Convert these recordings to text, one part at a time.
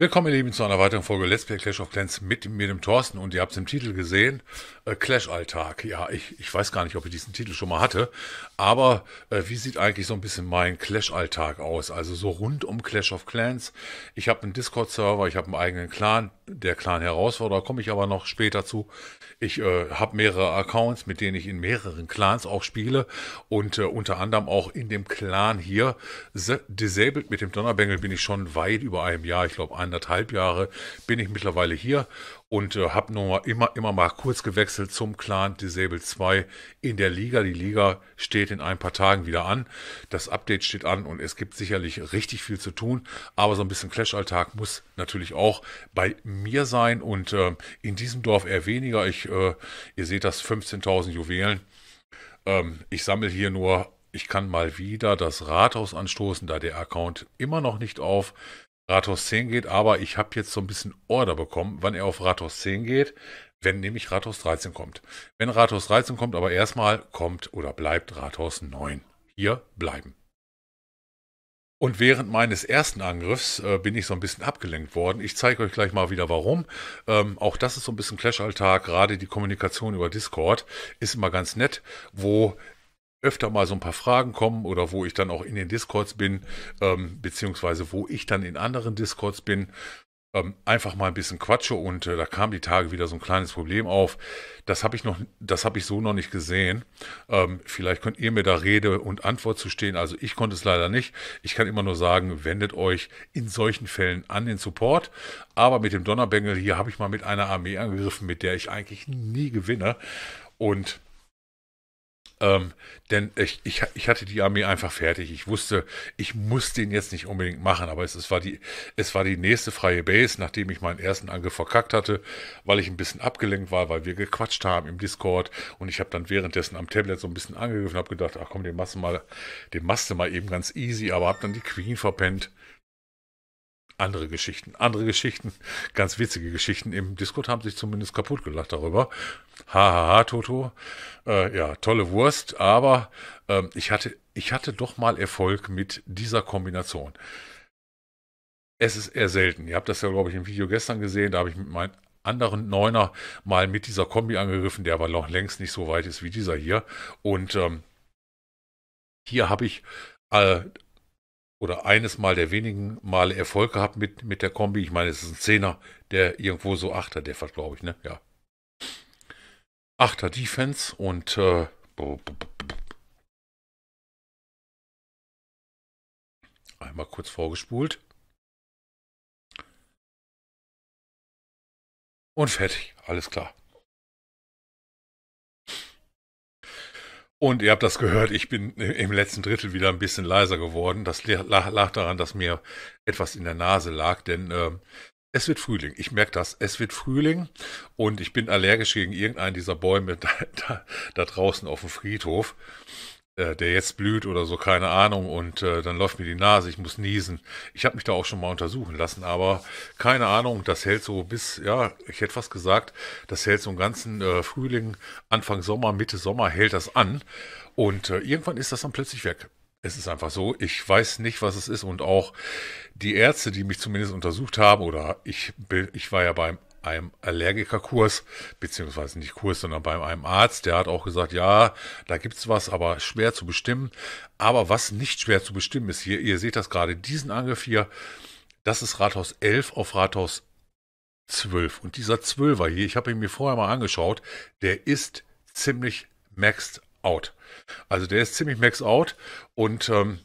Willkommen, ihr Lieben, zu einer weiteren Folge Let's Play Clash of Clans mit mir, dem Thorsten. Und ihr habt es im Titel gesehen, äh, Clash-Alltag, ja, ich, ich weiß gar nicht, ob ich diesen Titel schon mal hatte, aber äh, wie sieht eigentlich so ein bisschen mein Clash-Alltag aus? Also so rund um Clash of Clans. Ich habe einen Discord-Server, ich habe einen eigenen Clan, der Clan-Herausforderer, komme ich aber noch später zu. Ich äh, habe mehrere Accounts, mit denen ich in mehreren Clans auch spiele und äh, unter anderem auch in dem Clan hier. Disabled mit dem Donnerbengel bin ich schon weit über einem Jahr, ich glaube anderthalb Jahre bin ich mittlerweile hier und äh, habe nur immer, immer mal kurz gewechselt zum Clan Disable 2 in der Liga. Die Liga steht in ein paar Tagen wieder an. Das Update steht an und es gibt sicherlich richtig viel zu tun. Aber so ein bisschen Clash-Alltag muss natürlich auch bei mir sein und äh, in diesem Dorf eher weniger. Ich, äh, ihr seht das, 15.000 Juwelen. Ähm, ich sammle hier nur ich kann mal wieder das Rathaus anstoßen, da der Account immer noch nicht auf Rathaus 10 geht, aber ich habe jetzt so ein bisschen Order bekommen, wann er auf Rathaus 10 geht, wenn nämlich Rathaus 13 kommt. Wenn Rathaus 13 kommt, aber erstmal kommt oder bleibt Rathaus 9. Hier bleiben. Und während meines ersten Angriffs äh, bin ich so ein bisschen abgelenkt worden. Ich zeige euch gleich mal wieder warum. Ähm, auch das ist so ein bisschen Clash-Alltag. Gerade die Kommunikation über Discord ist immer ganz nett, wo öfter mal so ein paar Fragen kommen oder wo ich dann auch in den Discords bin, ähm, beziehungsweise wo ich dann in anderen Discords bin, ähm, einfach mal ein bisschen quatsche und äh, da kam die Tage wieder so ein kleines Problem auf. Das habe ich noch, das habe ich so noch nicht gesehen. Ähm, vielleicht könnt ihr mir da Rede und Antwort zu stehen. Also ich konnte es leider nicht. Ich kann immer nur sagen, wendet euch in solchen Fällen an den Support. Aber mit dem Donnerbengel hier habe ich mal mit einer Armee angegriffen, mit der ich eigentlich nie gewinne. Und ähm, denn ich, ich, ich, hatte die Armee einfach fertig. Ich wusste, ich muss den jetzt nicht unbedingt machen, aber es, es, war die, es war die nächste freie Base, nachdem ich meinen ersten Angriff verkackt hatte, weil ich ein bisschen abgelenkt war, weil wir gequatscht haben im Discord und ich habe dann währenddessen am Tablet so ein bisschen angegriffen und habe gedacht, ach komm, den machst du mal, den machst du mal eben ganz easy, aber habe dann die Queen verpennt andere Geschichten, andere Geschichten, ganz witzige Geschichten. Im Discord haben sich zumindest kaputt gelacht darüber. Hahaha, ha, ha, Toto. Äh, ja, tolle Wurst, aber äh, ich, hatte, ich hatte doch mal Erfolg mit dieser Kombination. Es ist eher selten. Ihr habt das ja, glaube ich, im Video gestern gesehen. Da habe ich mit meinen anderen Neuner mal mit dieser Kombi angegriffen, der aber noch längst nicht so weit ist wie dieser hier. Und ähm, hier habe ich äh, oder eines Mal der wenigen Male Erfolg gehabt mit, mit der Kombi. Ich meine, es ist ein Zehner, der irgendwo so Achter, der fährt, glaube ich, ne? Ja. Achter Defense und äh, einmal kurz vorgespult. Und fertig, alles klar. Und ihr habt das gehört, ich bin im letzten Drittel wieder ein bisschen leiser geworden. Das lag, daran, dass mir etwas in der Nase lag, denn äh, es wird Frühling. Ich merke das. Es wird Frühling und ich bin allergisch gegen irgendeinen dieser Bäume da, da, da draußen auf dem Friedhof. Äh, der jetzt blüht oder so, keine Ahnung, und äh, dann läuft mir die Nase, ich muss niesen. Ich habe mich da auch schon mal untersuchen lassen, aber keine Ahnung, das hält so bis, ja, ich hätte fast gesagt, das hält so einen ganzen äh, Frühling, Anfang Sommer, Mitte Sommer hält das an und äh, irgendwann ist das dann plötzlich weg. Es ist einfach so, ich weiß nicht, was es ist und auch die Ärzte, die mich zumindest untersucht haben oder ich, ich war ja beim einem Allergikerkurs, beziehungsweise nicht Kurs, sondern bei einem Arzt, der hat auch gesagt, ja, da gibt es was, aber schwer zu bestimmen. Aber was nicht schwer zu bestimmen ist, hier, ihr seht das gerade, diesen Angriff hier, das ist Rathaus 11 auf Rathaus 12. Und dieser 12er hier, ich habe ihn mir vorher mal angeschaut, der ist ziemlich maxed out. Also der ist ziemlich maxed out und ähm,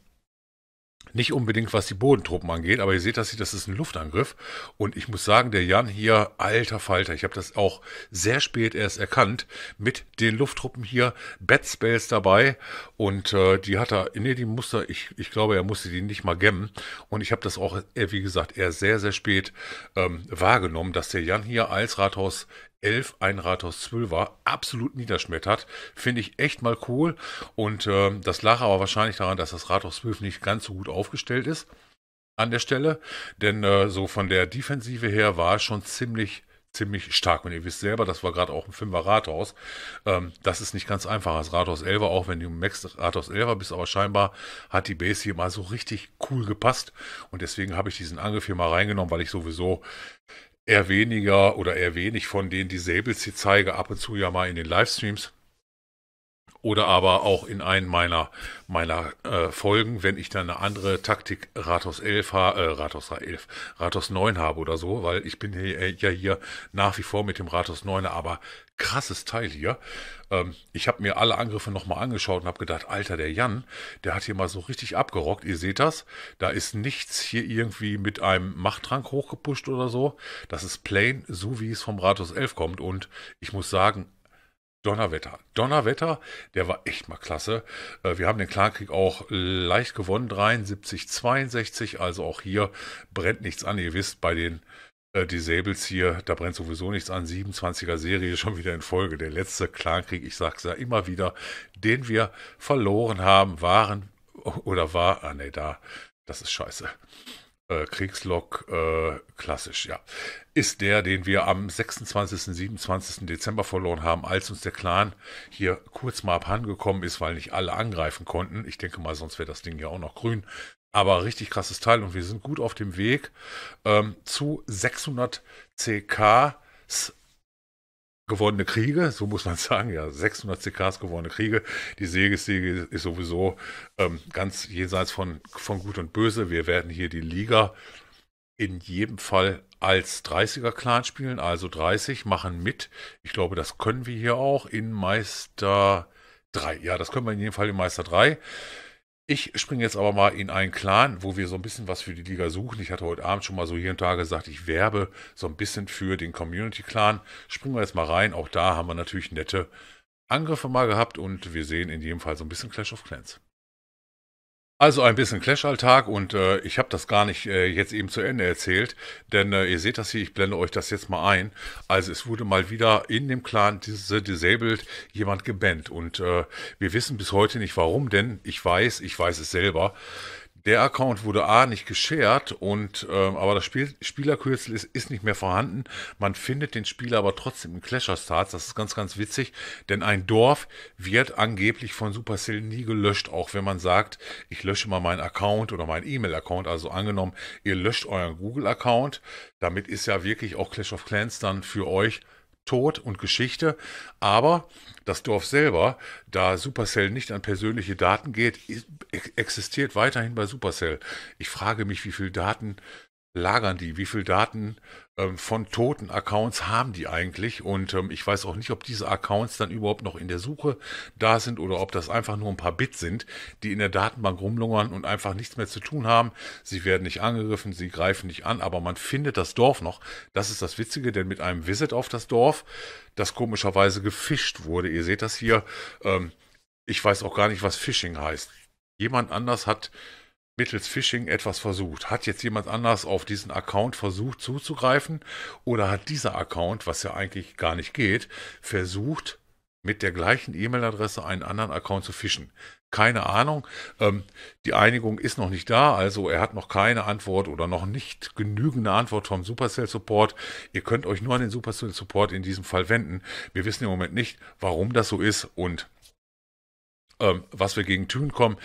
nicht unbedingt, was die Bodentruppen angeht, aber ihr seht, das hier, das ist ein Luftangriff. Und ich muss sagen, der Jan hier, alter Falter, ich habe das auch sehr spät erst erkannt, mit den Lufttruppen hier, Bad Spells dabei. Und äh, die hat er, nee, die musste, ich, ich glaube, er musste die nicht mal gemmen. Und ich habe das auch, äh, wie gesagt, eher sehr, sehr spät ähm, wahrgenommen, dass der Jan hier als Rathaus 11 ein Rathaus 12 er absolut niederschmettert. Finde ich echt mal cool. Und äh, das lag aber wahrscheinlich daran, dass das Rathaus 12 nicht ganz so gut aufgestellt ist an der Stelle. Denn äh, so von der Defensive her war es schon ziemlich ziemlich stark. Und ihr wisst selber, das war gerade auch ein 5er Rathaus. Ähm, das ist nicht ganz einfach als Rathaus 11, er auch wenn du Max Rathaus 11 er bist, aber scheinbar hat die Base hier mal so richtig cool gepasst. Und deswegen habe ich diesen Angriff hier mal reingenommen, weil ich sowieso eher weniger oder eher wenig von denen, die Sables ich zeige, ab und zu ja mal in den Livestreams oder aber auch in einen meiner, meiner äh, Folgen, wenn ich dann eine andere Taktik Rathaus 11, äh, Rathaus 11, Rathaus 9 habe oder so, weil ich bin hier, äh, ja hier nach wie vor mit dem Rathaus 9, aber krasses Teil hier. Ähm, ich habe mir alle Angriffe nochmal angeschaut und habe gedacht, Alter, der Jan, der hat hier mal so richtig abgerockt. Ihr seht das. Da ist nichts hier irgendwie mit einem Machttrank hochgepusht oder so. Das ist plain, so wie es vom Ratus 11 kommt. Und ich muss sagen, Donnerwetter. Donnerwetter, der war echt mal klasse. Äh, wir haben den Klankrieg auch leicht gewonnen, 73, 62. Also auch hier brennt nichts an. Ihr wisst, bei den äh, die hier, da brennt sowieso nichts an. 27er Serie schon wieder in Folge. Der letzte Clankrieg, ich sag's ja immer wieder, den wir verloren haben, waren oder war, ah ne, da, das ist scheiße. Äh, Kriegslog, äh, klassisch, ja. Ist der, den wir am 26., 27. Dezember verloren haben, als uns der Clan hier kurz mal abhandengekommen ist, weil nicht alle angreifen konnten. Ich denke mal, sonst wäre das Ding ja auch noch grün. Aber richtig krasses Teil und wir sind gut auf dem Weg ähm, zu 600 CKs gewonnene Kriege, so muss man sagen, ja, 600 CKs gewonnene Kriege. Die Sägessäge ist sowieso ähm, ganz jenseits von, von Gut und Böse. Wir werden hier die Liga in jedem Fall als 30er-Clan spielen, also 30 machen mit. Ich glaube, das können wir hier auch in Meister 3. Ja, das können wir in jedem Fall in Meister 3. Ich springe jetzt aber mal in einen Clan, wo wir so ein bisschen was für die Liga suchen. Ich hatte heute Abend schon mal so hier und da gesagt, ich werbe so ein bisschen für den Community-Clan. Springen wir jetzt mal rein. Auch da haben wir natürlich nette Angriffe mal gehabt und wir sehen in jedem Fall so ein bisschen Clash of Clans. Also ein bisschen Clash-Alltag und äh, ich habe das gar nicht äh, jetzt eben zu Ende erzählt, denn äh, ihr seht das hier, ich blende euch das jetzt mal ein. Also es wurde mal wieder in dem Clan diese Disabled jemand gebannt und äh, wir wissen bis heute nicht warum, denn ich weiß, ich weiß es selber, der Account wurde A nicht geshared und ähm, aber das Spiel, Spielerkürzel ist, ist nicht mehr vorhanden. Man findet den Spieler aber trotzdem in Clash of Stars. Das ist ganz, ganz witzig, denn ein Dorf wird angeblich von Supercell nie gelöscht, auch wenn man sagt, ich lösche mal meinen Account oder meinen E-Mail-Account. Also angenommen, ihr löscht euren Google-Account. Damit ist ja wirklich auch Clash of Clans dann für euch Tod und Geschichte. Aber das Dorf selber, da Supercell nicht an persönliche Daten geht, e-, existiert weiterhin bei Supercell. Ich frage mich, wie viele Daten lagern die? Wie viele Daten ähm, von toten Accounts haben die eigentlich? Und ähm, ich weiß auch nicht, ob diese Accounts dann überhaupt noch in der Suche da sind oder ob das einfach nur ein paar Bits sind, die in der Datenbank rumlungern und einfach nichts mehr zu tun haben. Sie werden nicht angegriffen, sie greifen nicht an, aber man findet das Dorf noch. Das ist das Witzige, denn mit einem Visit auf das Dorf, das komischerweise gefischt wurde, ihr seht das hier, ähm, ich weiß auch gar nicht, was Phishing heißt. Jemand anders hat mittels Phishing etwas versucht. Hat jetzt jemand anders auf diesen Account versucht zuzugreifen oder hat dieser Account, was ja eigentlich gar nicht geht, versucht, mit der gleichen E-Mail-Adresse einen anderen Account zu fischen? Keine Ahnung. Ähm, die Einigung ist noch nicht da, also er hat noch keine Antwort oder noch nicht genügende Antwort vom Supercell Support. Ihr könnt euch nur an den Supercell Support in diesem Fall wenden. Wir wissen im Moment nicht, warum das so ist und ähm, was wir gegen tun kommen,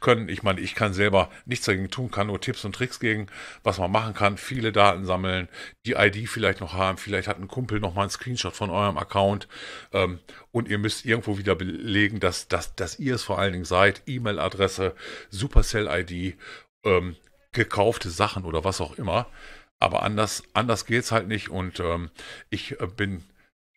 können. Ich meine, ich kann selber nichts dagegen tun, kann nur Tipps und Tricks gegen, was man machen kann. Viele Daten sammeln, die ID vielleicht noch haben. Vielleicht hat ein Kumpel noch mal einen Screenshot von eurem Account. Ähm, und ihr müsst irgendwo wieder belegen, dass, dass, dass ihr es vor allen Dingen seid. E-Mail-Adresse, Supercell-ID, ähm, gekaufte Sachen oder was auch immer. Aber anders, anders geht es halt nicht. Und ähm, ich äh, bin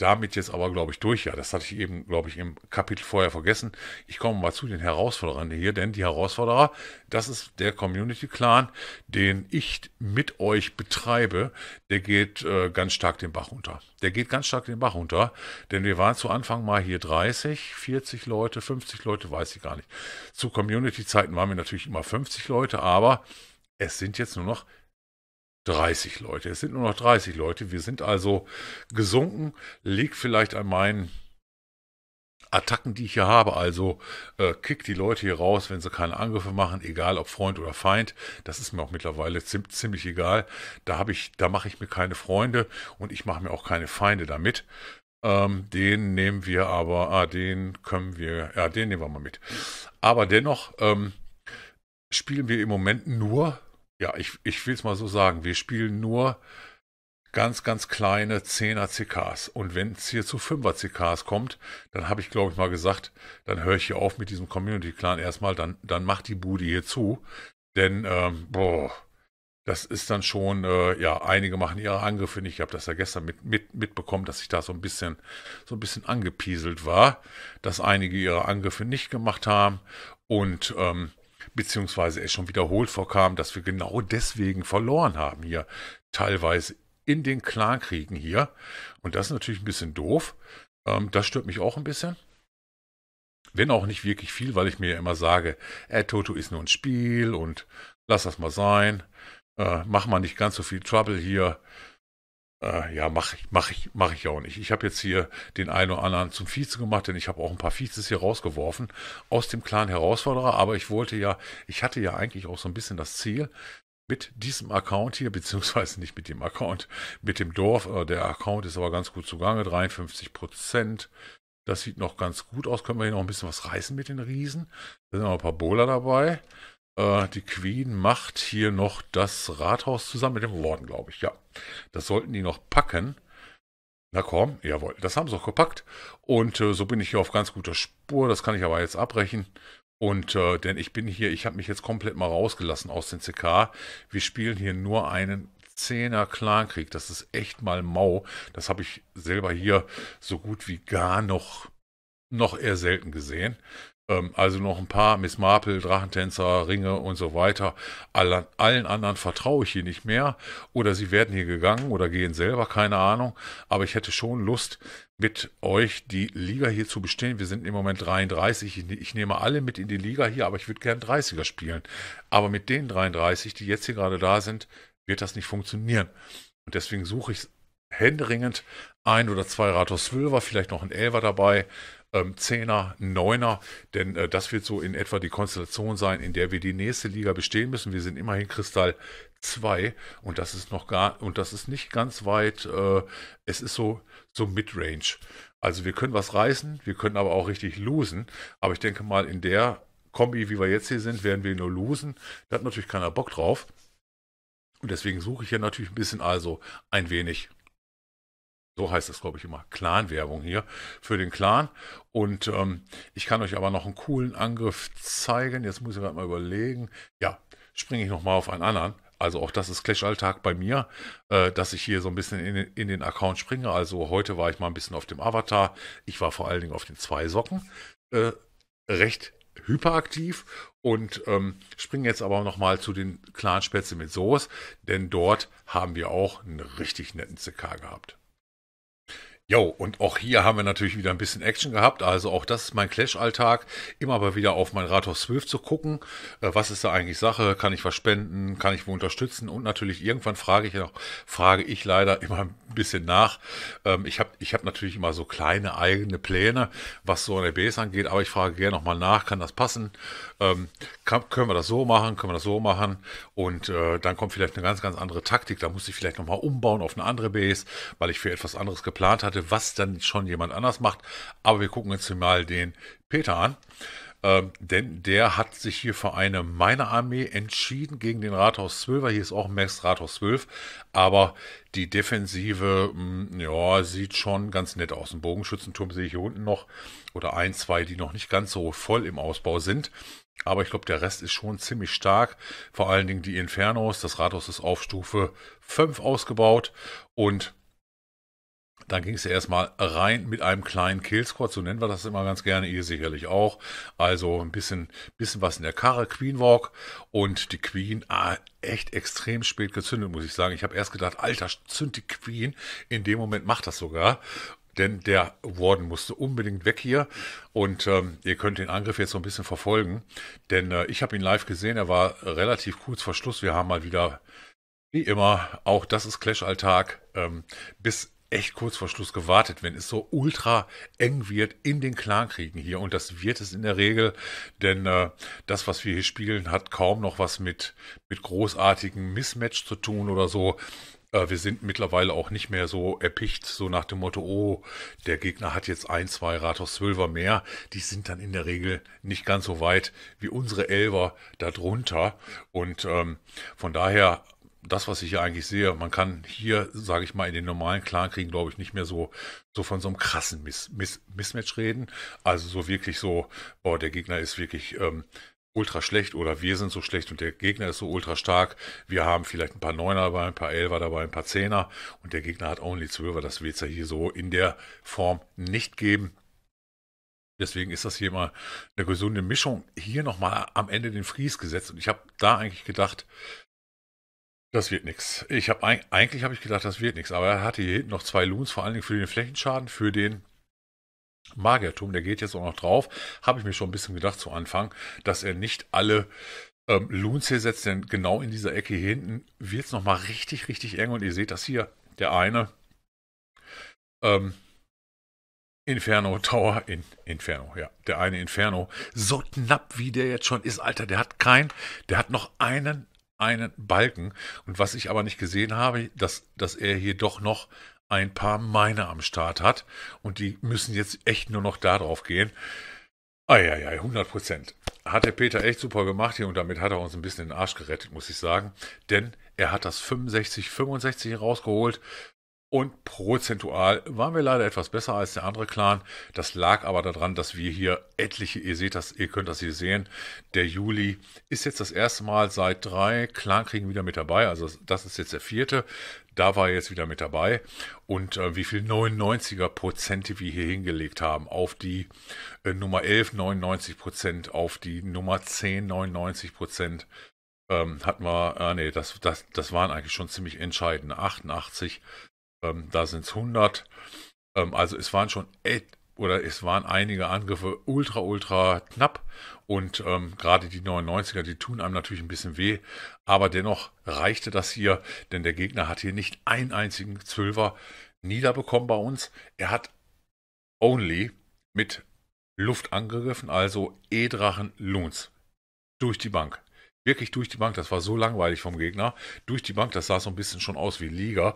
damit jetzt aber, glaube ich, durch. Ja, das hatte ich eben, glaube ich, im Kapitel vorher vergessen. Ich komme mal zu den Herausforderern hier, denn die Herausforderer, das ist der Community-Clan, den ich mit euch betreibe. Der geht äh, ganz stark den Bach runter. Der geht ganz stark den Bach runter, denn wir waren zu Anfang mal hier 30, 40 Leute, 50 Leute, weiß ich gar nicht. Zu Community-Zeiten waren wir natürlich immer 50 Leute, aber es sind jetzt nur noch 30 Leute. Es sind nur noch 30 Leute. Wir sind also gesunken. Liegt vielleicht an meinen Attacken, die ich hier habe. Also äh, kick die Leute hier raus, wenn sie keine Angriffe machen, egal ob Freund oder Feind. Das ist mir auch mittlerweile ziemlich egal. Da habe ich, da mache ich mir keine Freunde und ich mache mir auch keine Feinde damit. Ähm, den nehmen wir aber, ah, den können wir, ja, den nehmen wir mal mit. Aber dennoch ähm, spielen wir im Moment nur ja, ich, ich will es mal so sagen, wir spielen nur ganz, ganz kleine 10er CKs. Und wenn es hier zu 5er CKs kommt, dann habe ich, glaube ich, mal gesagt, dann höre ich hier auf mit diesem Community-Clan erstmal, dann, dann macht die Bude hier zu. Denn, ähm, boah, das ist dann schon, äh, ja, einige machen ihre Angriffe nicht. Ich habe das ja gestern mit, mit, mitbekommen, dass ich da so ein bisschen, so ein bisschen angepieselt war, dass einige ihre Angriffe nicht gemacht haben. Und ähm, beziehungsweise es schon wiederholt vorkam, dass wir genau deswegen verloren haben hier, teilweise in den Clankriegen hier. Und das ist natürlich ein bisschen doof. Ähm, das stört mich auch ein bisschen. Wenn auch nicht wirklich viel, weil ich mir ja immer sage, äh, Toto ist nur ein Spiel und lass das mal sein. Äh, mach mal nicht ganz so viel Trouble hier. Äh, ja, mache ich, mach ich, mach ich auch nicht. Ich habe jetzt hier den einen oder anderen zum Vize gemacht, denn ich habe auch ein paar Vizes hier rausgeworfen aus dem Clan Herausforderer. Aber ich wollte ja, ich hatte ja eigentlich auch so ein bisschen das Ziel, mit diesem Account hier, beziehungsweise nicht mit dem Account, mit dem Dorf. Äh, der Account ist aber ganz gut zugange, 53 Prozent. Das sieht noch ganz gut aus. Können wir hier noch ein bisschen was reißen mit den Riesen? Da sind noch ein paar Bowler dabei. Äh, die Queen macht hier noch das Rathaus zusammen mit dem Norden, glaube ich. Ja, das sollten die noch packen. Na komm, jawohl, das haben sie auch gepackt. Und äh, so bin ich hier auf ganz guter Spur. Das kann ich aber jetzt abbrechen. Und äh, denn ich bin hier, ich habe mich jetzt komplett mal rausgelassen aus den CK. Wir spielen hier nur einen 10 Zehner Clankrieg. Das ist echt mal mau. Das habe ich selber hier so gut wie gar noch, noch eher selten gesehen. Ähm, also noch ein paar, Miss Marple, Drachentänzer, Ringe und so weiter. Allen, allen anderen vertraue ich hier nicht mehr. Oder sie werden hier gegangen oder gehen selber, keine Ahnung. Aber ich hätte schon Lust, mit euch die Liga hier zu bestehen. Wir sind im Moment 33. Ich, ne-, ich nehme alle mit in die Liga hier, aber ich würde gerne 30er spielen. Aber mit den 33, die jetzt hier gerade da sind, wird das nicht funktionieren. Und deswegen suche ich händeringend ein oder zwei Rathaus Zwölfer, vielleicht noch ein Elver dabei ähm, Zehner, Neuner, denn äh, das wird so in etwa die Konstellation sein, in der wir die nächste Liga bestehen müssen. Wir sind immerhin Kristall 2 und das ist noch gar und das ist nicht ganz weit. Äh, es ist so so Midrange. Also wir können was reißen, wir können aber auch richtig losen. Aber ich denke mal in der Kombi, wie wir jetzt hier sind, werden wir nur losen. Da hat natürlich keiner Bock drauf. Und deswegen suche ich ja natürlich ein bisschen also ein wenig so heißt das, glaube ich, immer, Clan-Werbung hier für den Clan. Und ähm, ich kann euch aber noch einen coolen Angriff zeigen. Jetzt muss ich gerade mal überlegen. Ja, springe ich nochmal auf einen anderen. Also auch das ist Clash-Alltag bei mir, äh, dass ich hier so ein bisschen in, in, den Account springe. Also heute war ich mal ein bisschen auf dem Avatar. Ich war vor allen Dingen auf den zwei Socken. Äh, recht hyperaktiv und ähm, springen jetzt aber nochmal zu den Clanspätzen mit Soos, denn dort haben wir auch einen richtig netten CK gehabt. Jo, und auch hier haben wir natürlich wieder ein bisschen Action gehabt. Also auch das ist mein Clash-Alltag. Immer mal wieder auf mein Rathaus 12 zu gucken. Äh, was ist da eigentlich Sache? Kann ich was spenden? Kann ich wo unterstützen? Und natürlich irgendwann frage ich noch, frage ich leider immer ein bisschen nach. Ähm, ich habe ich hab natürlich immer so kleine eigene Pläne, was so eine Base angeht, aber ich frage gerne nochmal nach, kann das passen? Ähm, können wir das so machen? Können wir das so machen? Und äh, dann kommt vielleicht eine ganz, ganz andere Taktik. Da muss ich vielleicht nochmal umbauen auf eine andere Base, weil ich für etwas anderes geplant hatte sollte, was dann schon jemand anders macht. Aber wir gucken jetzt mal den Peter an. Ähm, denn der hat sich hier für eine meiner Armee entschieden gegen den Rathaus 12er. Hier ist auch Max Rathaus 12. Aber die Defensive, mh, hm, ja, sieht schon ganz nett aus. Ein Bogenschützenturm sehe ich hier unten noch. Oder ein, zwei, die noch nicht ganz so voll im Ausbau sind. Aber ich glaube, der Rest ist schon ziemlich stark. Vor allen Dingen die Infernos. Das Rathaus ist auf Stufe 5 ausgebaut. Und dann ging es erstmal rein mit einem kleinen Killsquad, so nennen wir das immer ganz gerne, ihr sicherlich auch. Also ein bisschen, bisschen was in der Karre, Queen Walk und die Queen ah, echt extrem spät gezündet, muss ich sagen. Ich habe erst gedacht, Alter, zünd die Queen. In dem Moment macht das sogar denn der Warden musste unbedingt weg hier und ähm, ihr könnt den Angriff jetzt so ein bisschen verfolgen, denn äh, ich habe ihn live gesehen, er war relativ kurz vor Schluss, wir haben mal wieder, wie immer, auch das ist Clash-Alltag, ähm, bis echt kurz vor Schluss gewartet, wenn es so ultra eng wird in den Clankriegen hier. Und das wird es in der Regel, denn äh, das, was wir hier spielen, hat kaum noch was mit, mit großartigen Mismatch zu tun oder so. Äh, wir sind mittlerweile auch nicht mehr so erpicht, so nach dem Motto, oh, der Gegner hat jetzt ein, zwei Rathaus Zwölfer mehr. Die sind dann in der Regel nicht ganz so weit wie unsere Elver darunter. Und ähm, von daher das, was ich hier eigentlich sehe, man kann hier, sage ich mal, in den normalen Clan-Kriegen, glaube ich, nicht mehr so, so von so einem krassen Miss, Miss, Mismatch reden. Also so wirklich so, boah, der Gegner ist wirklich ähm, ultra schlecht oder wir sind so schlecht und der Gegner ist so ultra stark. Wir haben vielleicht ein paar Neuner dabei, ein paar Elfer dabei, ein paar Zehner und der Gegner hat only Zwölfer. Das wird es ja hier so in der Form nicht geben. Deswegen ist das hier mal eine gesunde Mischung. Hier nochmal am Ende den Fries gesetzt und ich habe da eigentlich gedacht, das wird nichts. Ich habe eigentlich habe ich gedacht, das wird nichts, aber er hatte hier hinten noch zwei Loons, vor allen Dingen für den Flächenschaden, für den Magierturm, der geht jetzt auch noch drauf. Habe ich mir schon ein bisschen gedacht zu Anfang, dass er nicht alle ähm, Loons hier setzt, denn genau in dieser Ecke hier hinten wird es nochmal richtig, richtig eng und ihr seht das hier, der eine ähm, Inferno Tower in Inferno, ja. Der eine Inferno. So knapp wie der jetzt schon ist, Alter. Der hat keinen. Der hat noch einen einen Balken. Und was ich aber nicht gesehen habe, dass, dass er hier doch noch ein paar Miner am Start hat. Und die müssen jetzt echt nur noch da drauf gehen. Eieiei, 100 Prozent. Hat der Peter echt super gemacht hier und damit hat er uns ein bisschen den Arsch gerettet, muss ich sagen. Denn er hat das 65-65 rausgeholt und prozentual waren wir leider etwas besser als der andere Clan. Das lag aber daran, dass wir hier etliche, ihr seht das, ihr könnt das hier sehen. Der Juli ist jetzt das erste Mal seit drei Clankriegen wieder mit dabei. Also das ist jetzt der vierte. Da war er jetzt wieder mit dabei. Und äh, wie viel 99er Prozente wir hier hingelegt haben. Auf die äh, Nummer 11 99 Prozent, auf die Nummer 10 99 Prozent ähm, hatten wir, äh, nee, das, das, das waren eigentlich schon ziemlich entscheidende 88 ähm, da sind es 100. Ähm, also es waren schon et oder es waren einige Angriffe ultra, ultra knapp und ähm, gerade die 99er, die tun einem natürlich ein bisschen weh, aber dennoch reichte das hier, denn der Gegner hat hier nicht einen einzigen Zwölfer niederbekommen bei uns. Er hat only mit Luft angegriffen, also E-Drachen Loons. Durch die Bank. Wirklich durch die Bank, das war so langweilig vom Gegner. Durch die Bank, das sah so ein bisschen schon aus wie Liga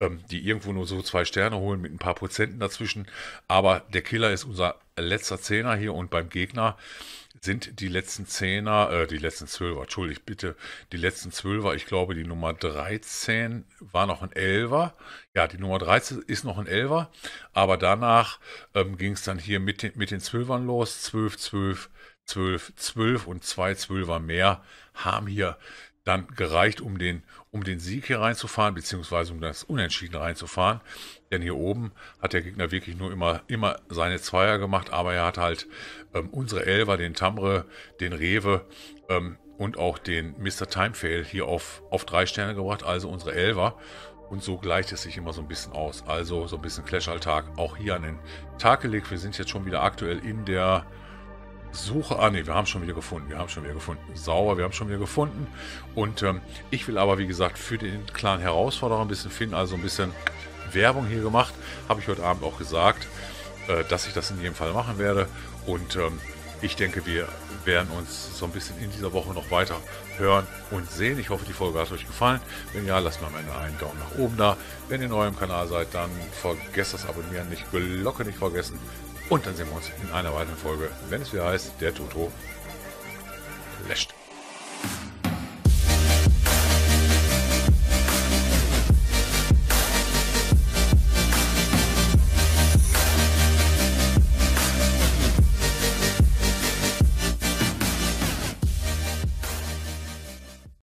ähm, die irgendwo nur so zwei Sterne holen mit ein paar Prozenten dazwischen. Aber der Killer ist unser letzter Zehner hier und beim Gegner sind die letzten Zehner, äh, die letzten Zwölfer, entschuldigt bitte, die letzten Zwölfer, ich glaube die Nummer 13 war noch ein Elfer. Ja, die Nummer 13 ist noch ein Elfer, aber danach ähm, ging es dann hier mit den, mit den Zwölfern los. 12, 12, 12, 12 und zwei Zwölfer mehr haben hier dann gereicht, um den, um den Sieg hier reinzufahren, beziehungsweise um das Unentschieden reinzufahren. Denn hier oben hat der Gegner wirklich nur immer, immer seine Zweier gemacht, aber er hat halt ähm, unsere Elver, den Tamre, den Rewe ähm, und auch den Mr. Timefail hier auf, auf drei Sterne gebracht, also unsere Elver. Und so gleicht es sich immer so ein bisschen aus. Also so ein bisschen Clash-Alltag auch hier an den Tag gelegt. Wir sind jetzt schon wieder aktuell in der Suche. Ah, ne, wir haben schon wieder gefunden. Wir haben schon wieder gefunden. Sauber, wir haben schon wieder gefunden. Und ähm, ich will aber, wie gesagt, für den kleinen Herausforderer ein bisschen finden, also ein bisschen Werbung hier gemacht. Habe ich heute Abend auch gesagt, äh, dass ich das in jedem Fall machen werde. Und ähm, ich denke, wir werden uns so ein bisschen in dieser Woche noch weiter hören und sehen. Ich hoffe, die Folge hat euch gefallen. Wenn ja, lasst mir am Ende einen Daumen nach oben da. Wenn ihr neu im Kanal seid, dann vergesst das Abonnieren nicht, Glocke nicht vergessen. Und dann sehen wir uns in einer weiteren Folge, wenn es wieder heißt, der Toto läscht.